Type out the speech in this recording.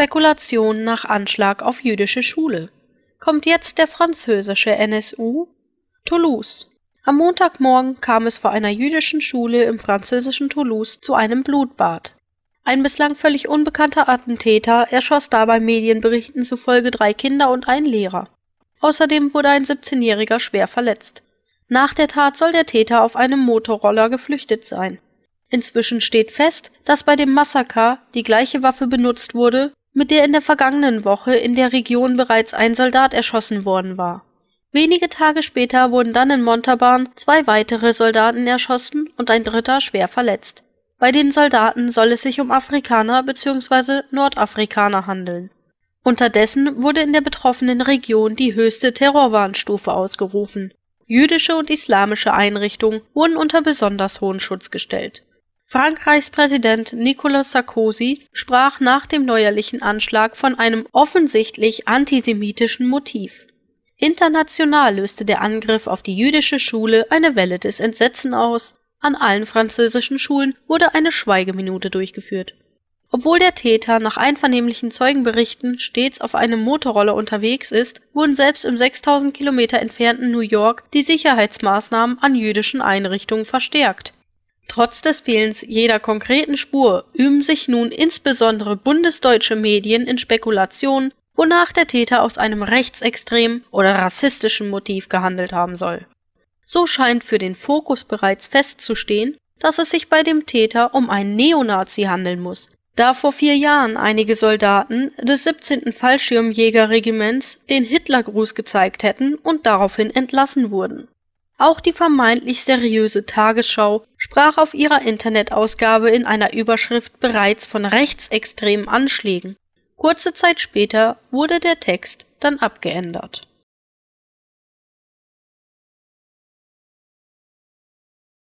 Spekulationen nach Anschlag auf jüdische Schule kommt jetzt der französische NSU Toulouse. Am Montagmorgen kam es vor einer jüdischen Schule im französischen Toulouse zu einem Blutbad. Ein bislang völlig unbekannter Attentäter erschoss dabei Medienberichten zufolge drei Kinder und einen Lehrer. Außerdem wurde ein 17-Jähriger schwer verletzt. Nach der Tat soll der Täter auf einem Motorroller geflüchtet sein. Inzwischen steht fest, dass bei dem Massaker die gleiche Waffe benutzt wurde, mit der in der vergangenen Woche in der Region bereits ein Soldat erschossen worden war. Wenige Tage später wurden dann in Montaban zwei weitere Soldaten erschossen und ein dritter schwer verletzt. Bei den Soldaten soll es sich um Afrikaner bzw. Nordafrikaner handeln. Unterdessen wurde in der betroffenen Region die höchste Terrorwarnstufe ausgerufen. Jüdische und islamische Einrichtungen wurden unter besonders hohen Schutz gestellt Frankreichs Präsident Nicolas Sarkozy sprach nach dem neuerlichen Anschlag von einem offensichtlich antisemitischen Motiv. International löste der Angriff auf die jüdische Schule eine Welle des Entsetzen aus, an allen französischen Schulen wurde eine Schweigeminute durchgeführt. Obwohl der Täter nach einvernehmlichen Zeugenberichten stets auf einem Motorroller unterwegs ist, wurden selbst im 6000 Kilometer entfernten New York die Sicherheitsmaßnahmen an jüdischen Einrichtungen verstärkt Trotz des Fehlens jeder konkreten Spur üben sich nun insbesondere bundesdeutsche Medien in Spekulationen, wonach der Täter aus einem rechtsextremen oder rassistischen Motiv gehandelt haben soll. So scheint für den Fokus bereits festzustehen, dass es sich bei dem Täter um einen Neonazi handeln muss, da vor vier Jahren einige Soldaten des 17. Fallschirmjägerregiments den Hitlergruß gezeigt hätten und daraufhin entlassen wurden. Auch die vermeintlich seriöse Tagesschau sprach auf ihrer Internetausgabe in einer Überschrift bereits von rechtsextremen Anschlägen. Kurze Zeit später wurde der Text dann abgeändert